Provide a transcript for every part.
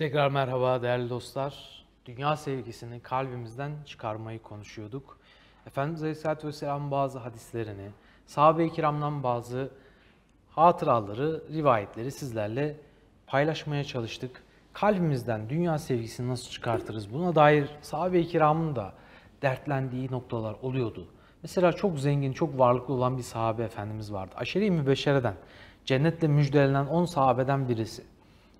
Tekrar merhaba değerli dostlar. Dünya sevgisini kalbimizden çıkarmayı konuşuyorduk. Efendimiz Aleyhisselatü Vesselam bazı hadislerini, sahabe-i kiramdan bazı hatıraları, rivayetleri sizlerle paylaşmaya çalıştık. Kalbimizden dünya sevgisini nasıl çıkartırız? Buna dair sahabe-i kiramın da dertlendiği noktalar oluyordu. Mesela çok zengin, çok varlıklı olan bir sahabe efendimiz vardı. Aşeri Mübeşşere'den, cennetle müjdelenen 10 sahabeden birisi.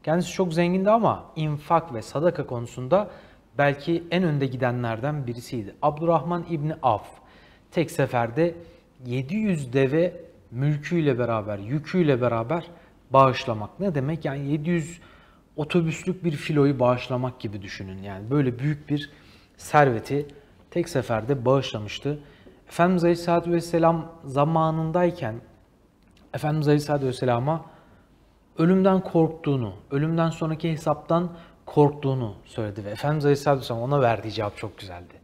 Kendisi çok zengindi ama infak ve sadaka konusunda belki en önde gidenlerden birisiydi. Abdurrahman İbni Af tek seferde 700 deve mülküyle beraber, yüküyle beraber bağışlamak. Ne demek? Yani 700 otobüslük bir filoyu bağışlamak gibi düşünün. Yani böyle büyük bir serveti tek seferde bağışlamıştı. Efendimiz Aleyhisselatü Vesselam zamanındayken Efendimiz Aleyhisselatü Vesselam'a ölümden korktuğunu, ölümden sonraki hesaptan korktuğunu söyledi ve Efendimiz Aleyhisselatü ona verdiği cevap çok güzeldi.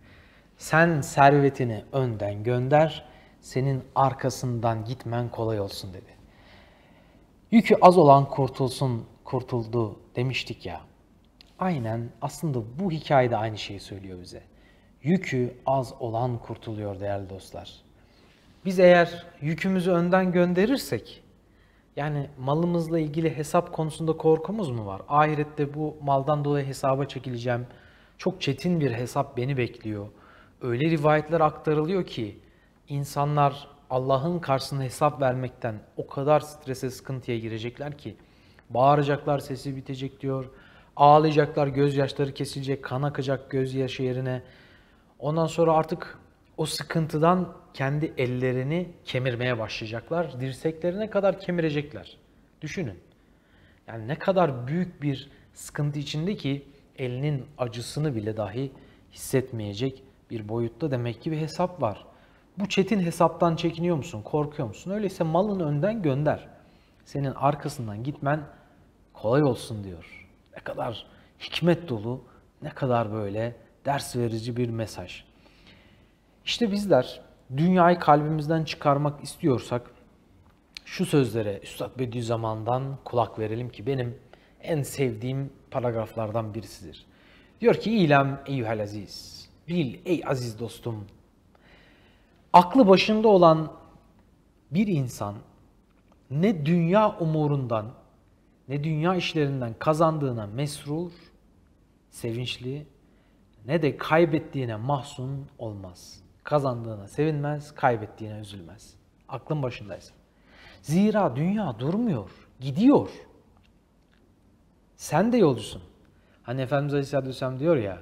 Sen servetini önden gönder, senin arkasından gitmen kolay olsun dedi. Yükü az olan kurtulsun, kurtuldu demiştik ya. Aynen aslında bu hikayede aynı şeyi söylüyor bize. Yükü az olan kurtuluyor değerli dostlar. Biz eğer yükümüzü önden gönderirsek yani malımızla ilgili hesap konusunda korkumuz mu var? Ahirette bu maldan dolayı hesaba çekileceğim. Çok çetin bir hesap beni bekliyor. Öyle rivayetler aktarılıyor ki insanlar Allah'ın karşısında hesap vermekten o kadar strese, sıkıntıya girecekler ki bağıracaklar, sesi bitecek diyor. Ağlayacaklar, gözyaşları kesilecek, kan akacak gözyaşı yerine. Ondan sonra artık o sıkıntıdan kendi ellerini kemirmeye başlayacaklar. Dirseklerine kadar kemirecekler. Düşünün. Yani ne kadar büyük bir sıkıntı içinde ki elinin acısını bile dahi hissetmeyecek bir boyutta demek ki bir hesap var. Bu çetin hesaptan çekiniyor musun? Korkuyor musun? Öyleyse malını önden gönder. Senin arkasından gitmen kolay olsun diyor. Ne kadar hikmet dolu, ne kadar böyle ders verici bir mesaj. İşte bizler dünyayı kalbimizden çıkarmak istiyorsak şu sözlere Üstad Bediüzzaman'dan kulak verelim ki benim en sevdiğim paragraflardan birisidir. Diyor ki İlem eyyühel aziz, bil ey aziz dostum. Aklı başında olan bir insan ne dünya umurundan ne dünya işlerinden kazandığına mesrur, sevinçli ne de kaybettiğine mahzun olmaz.'' Kazandığına sevinmez, kaybettiğine üzülmez. Aklın başındaysın. Zira dünya durmuyor, gidiyor. Sen de yolcusun. Hani Efendimiz Aleyhisselatü Vesselam diyor ya,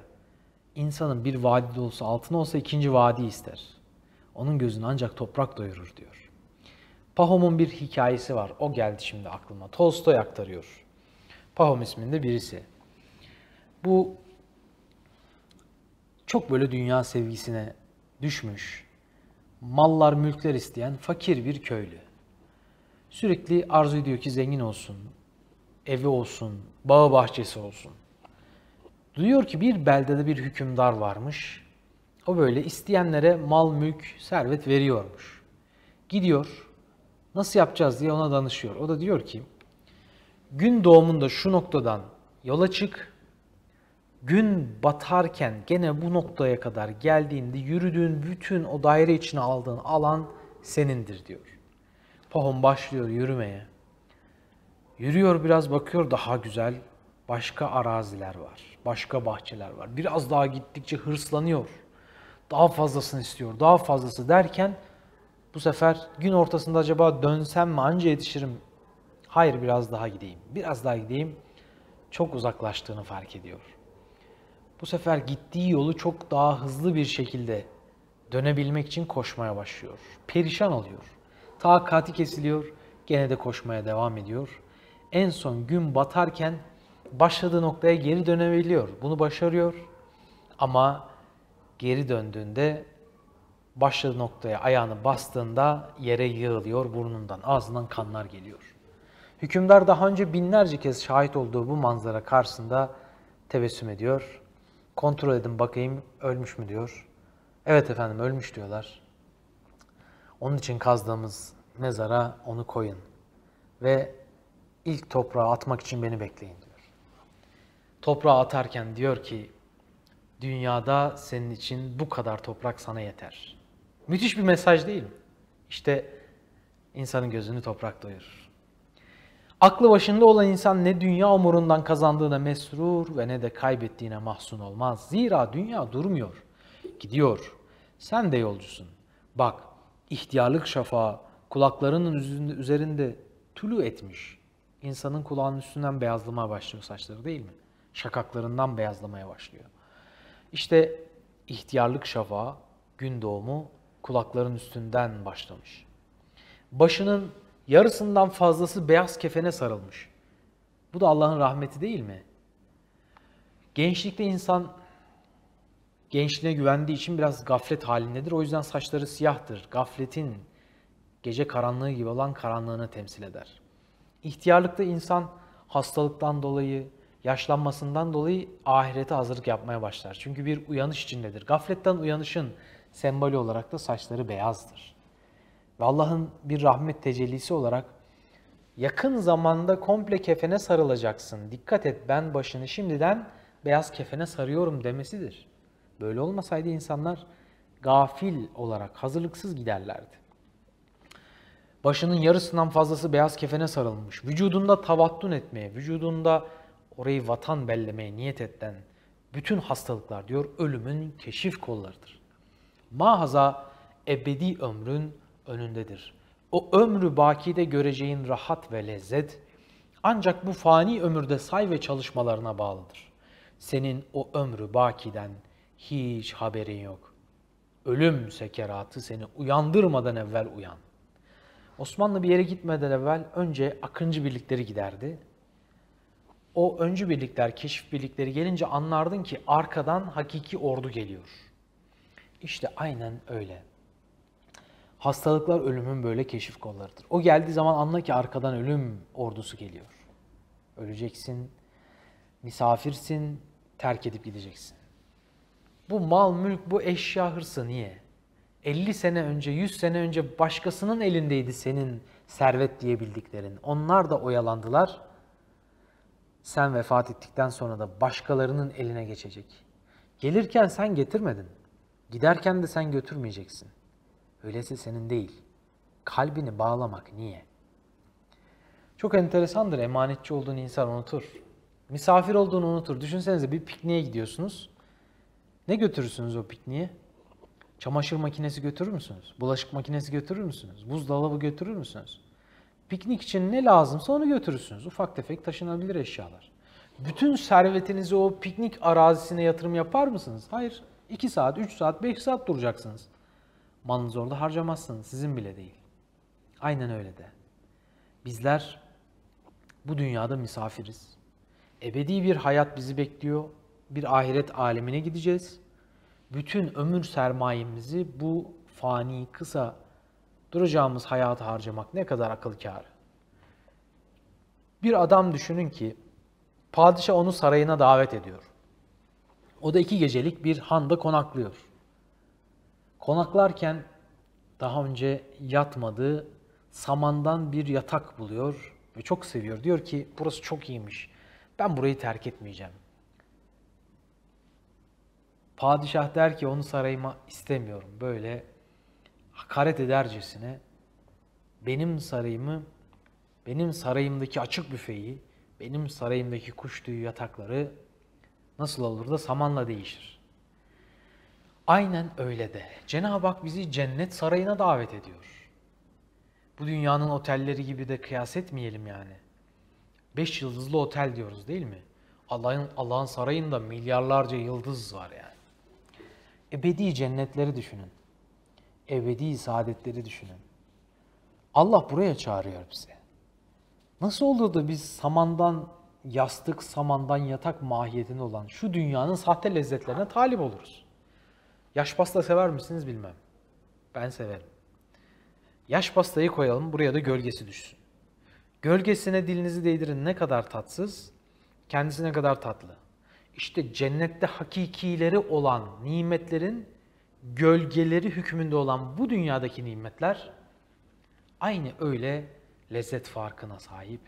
insanın bir vadide olsa altın olsa ikinci vadi ister. Onun gözünü ancak toprak doyurur diyor. Pahom'un bir hikayesi var. O geldi şimdi aklıma. Tolstoy aktarıyor. Pahom isminde birisi. Bu çok böyle dünya sevgisine düşmüş, mallar mülkler isteyen fakir bir köylü. Sürekli arzu ediyor ki zengin olsun, evi olsun, bağı bahçesi olsun. Duyuyor ki bir beldede bir hükümdar varmış. O böyle isteyenlere mal, mülk, servet veriyormuş. Gidiyor, nasıl yapacağız diye ona danışıyor. O da diyor ki, gün doğumunda şu noktadan yola çık, gün batarken gene bu noktaya kadar geldiğinde yürüdüğün bütün o daire içine aldığın alan senindir diyor. Pahom başlıyor yürümeye. Yürüyor biraz bakıyor daha güzel başka araziler var, başka bahçeler var. Biraz daha gittikçe hırslanıyor. Daha fazlasını istiyor, daha fazlası derken bu sefer gün ortasında acaba dönsem mi anca yetişirim? Hayır biraz daha gideyim, biraz daha gideyim. Çok uzaklaştığını fark ediyor bu sefer gittiği yolu çok daha hızlı bir şekilde dönebilmek için koşmaya başlıyor. Perişan oluyor. Takati kesiliyor, gene de koşmaya devam ediyor. En son gün batarken başladığı noktaya geri dönebiliyor. Bunu başarıyor ama geri döndüğünde başladığı noktaya ayağını bastığında yere yığılıyor, burnundan, ağzından kanlar geliyor. Hükümdar daha önce binlerce kez şahit olduğu bu manzara karşısında tebessüm ediyor Kontrol edin bakayım ölmüş mü diyor. Evet efendim ölmüş diyorlar. Onun için kazdığımız mezara onu koyun ve ilk toprağa atmak için beni bekleyin diyor. Toprağa atarken diyor ki dünyada senin için bu kadar toprak sana yeter. Müthiş bir mesaj değil mi? İşte insanın gözünü toprak doyurur. Aklı başında olan insan ne dünya umurundan kazandığına mesrur ve ne de kaybettiğine mahzun olmaz. Zira dünya durmuyor, gidiyor. Sen de yolcusun. Bak, ihtiyarlık şafağı kulaklarının üzerinde tülü etmiş. İnsanın kulağının üstünden beyazlamaya başlıyor saçları değil mi? Şakaklarından beyazlamaya başlıyor. İşte ihtiyarlık şafağı, gün doğumu kulakların üstünden başlamış. Başının Yarısından fazlası beyaz kefene sarılmış. Bu da Allah'ın rahmeti değil mi? Gençlikte insan gençliğine güvendiği için biraz gaflet halindedir. O yüzden saçları siyahtır. Gafletin gece karanlığı gibi olan karanlığını temsil eder. İhtiyarlıkta insan hastalıktan dolayı, yaşlanmasından dolayı ahirete hazırlık yapmaya başlar. Çünkü bir uyanış içindedir. Gafletten uyanışın sembolü olarak da saçları beyazdır. Ve Allah'ın bir rahmet tecellisi olarak yakın zamanda komple kefene sarılacaksın. Dikkat et ben başını şimdiden beyaz kefene sarıyorum demesidir. Böyle olmasaydı insanlar gafil olarak hazırlıksız giderlerdi. Başının yarısından fazlası beyaz kefene sarılmış. Vücudunda tavattun etmeye, vücudunda orayı vatan bellemeye niyet etten bütün hastalıklar diyor ölümün keşif kollarıdır. Mahaza ebedi ömrün önündedir. O ömrü bakide göreceğin rahat ve lezzet ancak bu fani ömürde say ve çalışmalarına bağlıdır. Senin o ömrü bakiden hiç haberin yok. Ölüm sekeratı seni uyandırmadan evvel uyan. Osmanlı bir yere gitmeden evvel önce akıncı birlikleri giderdi. O öncü birlikler, keşif birlikleri gelince anlardın ki arkadan hakiki ordu geliyor. İşte aynen öyle. Hastalıklar ölümün böyle keşif kollarıdır. O geldiği zaman anla ki arkadan ölüm ordusu geliyor. Öleceksin, misafirsin, terk edip gideceksin. Bu mal, mülk, bu eşya hırsı niye? 50 sene önce, 100 sene önce başkasının elindeydi senin servet diyebildiklerin. Onlar da oyalandılar. Sen vefat ettikten sonra da başkalarının eline geçecek. Gelirken sen getirmedin. Giderken de sen götürmeyeceksin.'' Öyleyse senin değil. Kalbini bağlamak niye? Çok enteresandır emanetçi olduğun insan unutur. Misafir olduğunu unutur. Düşünsenize bir pikniğe gidiyorsunuz. Ne götürürsünüz o pikniğe? Çamaşır makinesi götürür müsünüz? Bulaşık makinesi götürür müsünüz? Buzdolabı götürür müsünüz? Piknik için ne lazımsa onu götürürsünüz. Ufak tefek taşınabilir eşyalar. Bütün servetinizi o piknik arazisine yatırım yapar mısınız? Hayır. 2 saat, 3 saat, 5 saat duracaksınız. Malınızı orada harcamazsınız, sizin bile değil. Aynen öyle de. Bizler bu dünyada misafiriz. Ebedi bir hayat bizi bekliyor. Bir ahiret alemine gideceğiz. Bütün ömür sermayemizi bu fani, kısa duracağımız hayatı harcamak ne kadar akıl kârı. Bir adam düşünün ki padişah onu sarayına davet ediyor. O da iki gecelik bir handa konaklıyor. Konaklarken daha önce yatmadığı samandan bir yatak buluyor ve çok seviyor. Diyor ki burası çok iyiymiş. Ben burayı terk etmeyeceğim. Padişah der ki onu sarayıma istemiyorum. Böyle hakaret edercesine benim sarayımı, benim sarayımdaki açık büfeyi, benim sarayımdaki kuş tüyü yatakları nasıl olur da samanla değişir. Aynen öyle de. Cenab-ı Hak bizi cennet sarayına davet ediyor. Bu dünyanın otelleri gibi de kıyas etmeyelim yani. Beş yıldızlı otel diyoruz değil mi? Allah'ın Allah'ın sarayında milyarlarca yıldız var yani. Ebedi cennetleri düşünün. Ebedi saadetleri düşünün. Allah buraya çağırıyor bizi. Nasıl olur da biz samandan yastık, samandan yatak mahiyetinde olan şu dünyanın sahte lezzetlerine talip oluruz? Yaş pasta sever misiniz bilmem. Ben severim. Yaş pastayı koyalım buraya da gölgesi düşsün. Gölgesine dilinizi değdirin ne kadar tatsız, kendisi ne kadar tatlı. İşte cennette hakikileri olan nimetlerin gölgeleri hükmünde olan bu dünyadaki nimetler aynı öyle lezzet farkına sahip.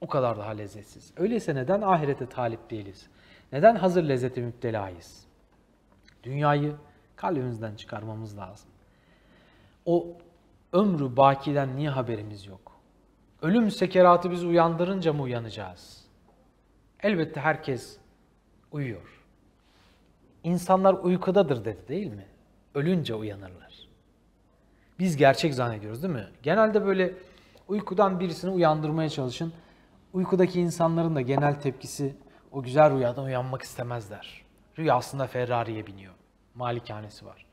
O kadar daha lezzetsiz. Öyleyse neden ahirete talip değiliz? Neden hazır lezzete müptelayız? Dünyayı kalbimizden çıkarmamız lazım. O ömrü bakiden niye haberimiz yok? Ölüm sekeratı bizi uyandırınca mı uyanacağız? Elbette herkes uyuyor. İnsanlar uykudadır dedi değil mi? Ölünce uyanırlar. Biz gerçek zannediyoruz değil mi? Genelde böyle uykudan birisini uyandırmaya çalışın. Uykudaki insanların da genel tepkisi o güzel rüyadan uyanmak istemezler. Rüya aslında Ferrari'ye biniyor malikanesi var.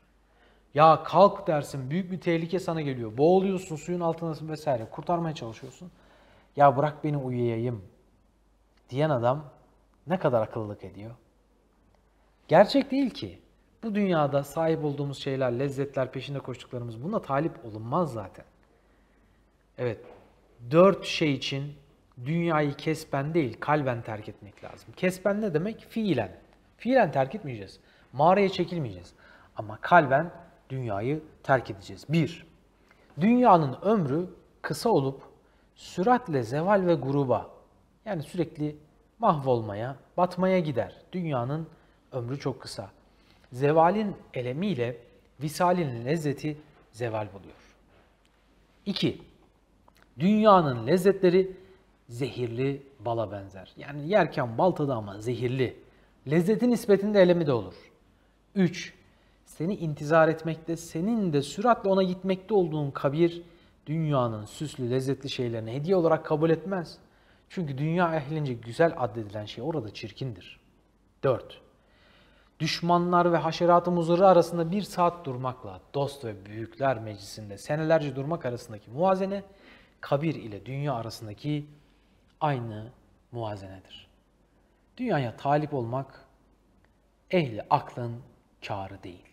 Ya kalk dersin büyük bir tehlike sana geliyor. Boğuluyorsun suyun altındasın vesaire kurtarmaya çalışıyorsun. Ya bırak beni uyuyayım diyen adam ne kadar akıllılık ediyor. Gerçek değil ki. Bu dünyada sahip olduğumuz şeyler, lezzetler, peşinde koştuklarımız buna talip olunmaz zaten. Evet, dört şey için dünyayı kesben değil kalben terk etmek lazım. Kesben ne demek? Fiilen. Fiilen terk etmeyeceğiz. Mağaraya çekilmeyeceğiz. Ama kalben dünyayı terk edeceğiz. Bir, dünyanın ömrü kısa olup süratle zeval ve gruba yani sürekli mahvolmaya, batmaya gider. Dünyanın ömrü çok kısa. Zevalin elemiyle visalin lezzeti zeval buluyor. İki, Dünyanın lezzetleri zehirli bala benzer. Yani yerken baltada ama zehirli. Lezzetin nispetinde elemi de olur. 3. Seni intizar etmekte, senin de süratle ona gitmekte olduğun kabir, dünyanın süslü, lezzetli şeylerini hediye olarak kabul etmez. Çünkü dünya ehlince güzel addedilen şey orada çirkindir. 4. Düşmanlar ve haşerat-ı muzırı arasında bir saat durmakla dost ve büyükler meclisinde senelerce durmak arasındaki muazene, kabir ile dünya arasındaki aynı muazenedir. Dünyaya talip olmak, ehli aklın karı değil.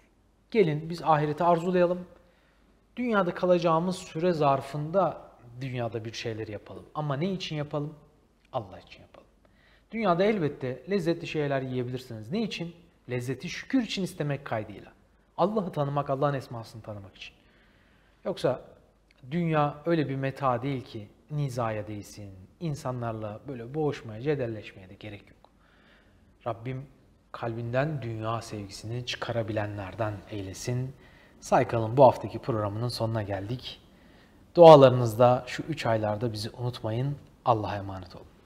Gelin biz ahireti arzulayalım. Dünyada kalacağımız süre zarfında dünyada bir şeyler yapalım. Ama ne için yapalım? Allah için yapalım. Dünyada elbette lezzetli şeyler yiyebilirsiniz. Ne için? Lezzeti şükür için istemek kaydıyla. Allah'ı tanımak, Allah'ın esmasını tanımak için. Yoksa dünya öyle bir meta değil ki nizaya değsin, insanlarla böyle boğuşmaya, cedelleşmeye de gerek yok. Rabbim kalbinden dünya sevgisini çıkarabilenlerden eylesin. Saykal'ın bu haftaki programının sonuna geldik. Dualarınızda şu üç aylarda bizi unutmayın. Allah'a emanet olun.